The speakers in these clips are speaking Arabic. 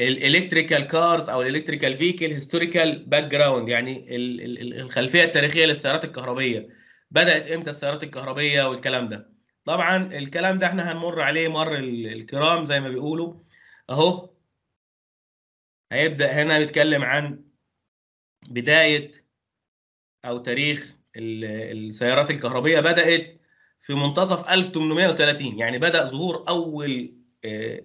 الالكتريكال كارز او الالكتريكال فيكل هيستوريكال باك جراوند يعني الخلفيه التاريخيه للسيارات الكهربيه بدات امتى السيارات الكهربيه والكلام ده طبعا الكلام ده احنا هنمر عليه مر الكرام زي ما بيقولوا اهو هيبدا هنا بيتكلم عن بدايه او تاريخ السيارات الكهربيه بدات في منتصف 1830 يعني بدا ظهور اول آه،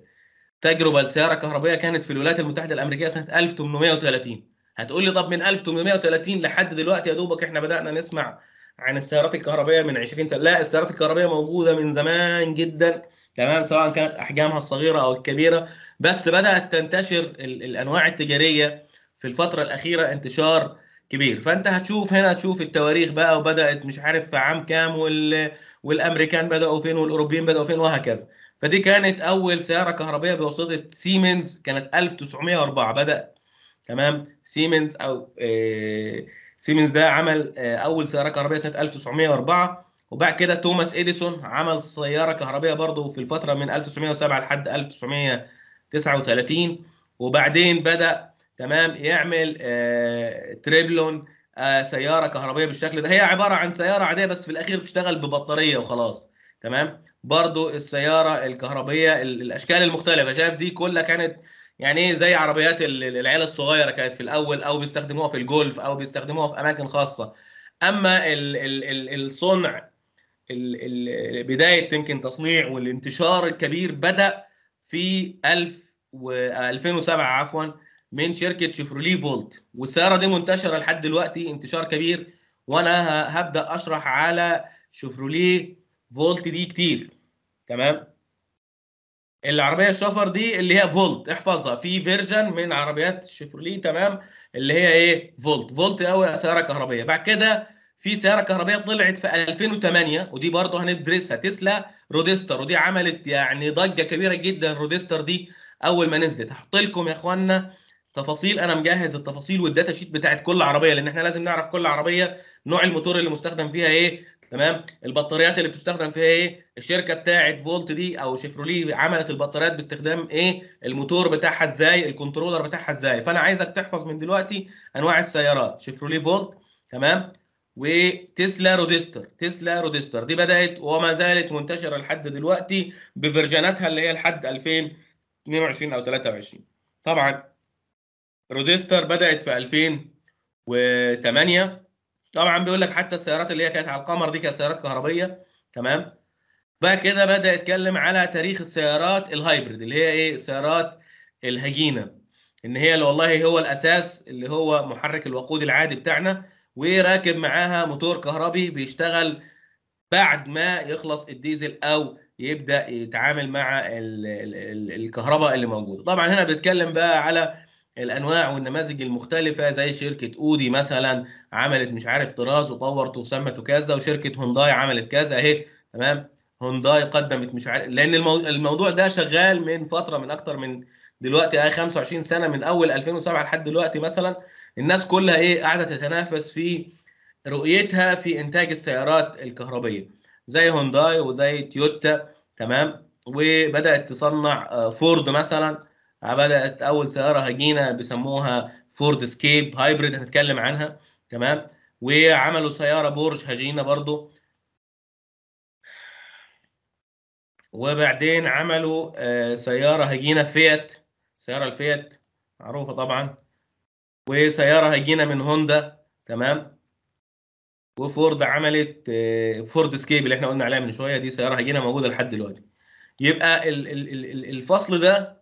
تجربه لسياره كهربائيه كانت في الولايات المتحده الامريكيه سنه 1830 هتقول لي طب من 1830 لحد دلوقتي يا دوبك احنا بدانا نسمع عن السيارات الكهربائيه من 20 لا السيارات الكهربائيه موجوده من زمان جدا تمام سواء كانت احجامها الصغيره او الكبيره بس بدات تنتشر الانواع التجاريه في الفتره الاخيره انتشار كبير فانت هتشوف هنا تشوف التواريخ بقى وبدات مش عارف في عام كام وال... والامريكان بداوا فين والاوروبيين بداوا فين وهكذا فدي كانت اول سياره كهربائيه بواسطه سيمنز كانت 1904 بدا تمام سيمنز او آه سيمنز ده عمل آه اول سياره كهربائيه سنه 1904 وبعد كده توماس اديسون عمل سياره كهربائيه برضه في الفتره من 1907 لحد 1939 وبعدين بدا تمام يعمل آه تريبلون آه سياره كهربائيه بالشكل ده هي عباره عن سياره عاديه بس في الاخير بتشتغل ببطاريه وخلاص تمام برضو السياره الكهربيه الاشكال المختلفه شايف دي كلها كانت يعني ايه زي عربيات العيله الصغيره كانت في الاول او بيستخدموها في الجولف او بيستخدموها في اماكن خاصه اما الـ الـ الـ الصنع الـ الـ بدايه يمكن تصنيع والانتشار الكبير بدا في 1000 و 2007 عفوا من شركه شيفرولي فولت والسياره دي منتشره لحد دلوقتي انتشار كبير وانا هبدا اشرح على شيفروليه فولت دي كتير تمام العربيه الشفر دي اللي هي فولت احفظها في فيرجن من عربيات شيفروليه تمام اللي هي ايه فولت فولت اول سياره كهربيه بعد كده في سياره كهربائيه طلعت في 2008 ودي برضه هندرسها تسلا رودستر ودي عملت يعني ضجه كبيره جدا رودستر دي اول ما نزلت هحط لكم يا اخوانا تفاصيل انا مجهز التفاصيل والداتا شيت بتاعت كل عربيه لان احنا لازم نعرف كل عربيه نوع الموتور اللي مستخدم فيها ايه تمام البطاريات اللي بتستخدم فيها ايه الشركه بتاعه فولت دي او شيفروليه عملت البطاريات باستخدام ايه الموتور بتاعها ازاي الكنترولر بتاعها ازاي فانا عايزك تحفظ من دلوقتي انواع السيارات شيفروليه فولت تمام وتسلا رودستر تسلا رودستر دي بدات وما زالت منتشره لحد دلوقتي بفيرجناتها اللي هي لحد 2022 او 23 طبعا رودستر بدات في 2008 طبعا بيقول لك حتى السيارات اللي هي كانت على القمر دي كانت سيارات كهربيه تمام بعد كده بدا يتكلم على تاريخ السيارات الهايبريد اللي هي ايه سيارات الهجينه ان هي اللي والله هو الاساس اللي هو محرك الوقود العادي بتاعنا وراكب معاها موتور كهربي بيشتغل بعد ما يخلص الديزل او يبدا يتعامل مع الكهرباء اللي موجوده طبعا هنا بنتكلم بقى على الانواع والنماذج المختلفه زي شركه اودي مثلا عملت مش عارف طراز وطورت وسمت وكذا وشركه هونداي عملت كذا اهي تمام هونداي قدمت مش عارف لان الموضوع ده شغال من فتره من اكتر من دلوقتي اي 25 سنه من اول 2007 لحد دلوقتي مثلا الناس كلها ايه قاعده تتنافس في رؤيتها في انتاج السيارات الكهربائيه زي هونداي وزي تويوتا تمام وبدات تصنع آه، فورد مثلا بدات اول سياره هجينه بيسموها فورد سكيب هايبريد هنتكلم عنها تمام وعملوا سياره بورش هجينه برضو وبعدين عملوا آه، سياره هجينه فيات سياره الفيات معروفه طبعا وسياره هجينه من هوندا تمام وفورد عملت فورد آه، سكيب اللي احنا قلنا عليها من شويه دي سياره هجينه موجوده لحد دلوقتي يبقى الفصل ده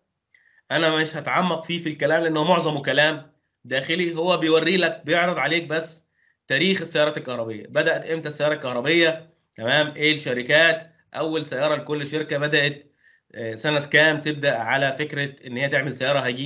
انا مش هتعمق فيه في الكلام لانه معظمه كلام داخلي هو بيوري لك بيعرض عليك بس تاريخ السيارات الكهربيه بدات امتى السياره الكهربيه تمام ايه الشركات اول سياره لكل شركه بدات آه، سنه كام تبدا على فكره ان هي تعمل سياره هجين